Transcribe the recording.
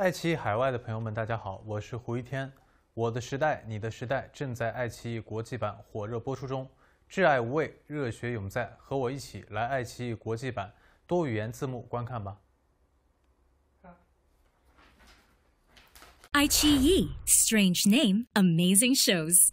爱奇艺海外的朋友们，大家好，我是胡一天。我的时代，你的时代，正在爱奇艺国际版火热播出中。挚爱无畏，热血永在，和我一起来爱奇艺国际版多语言字幕观看吧。爱奇艺，Strange Name，Amazing Shows。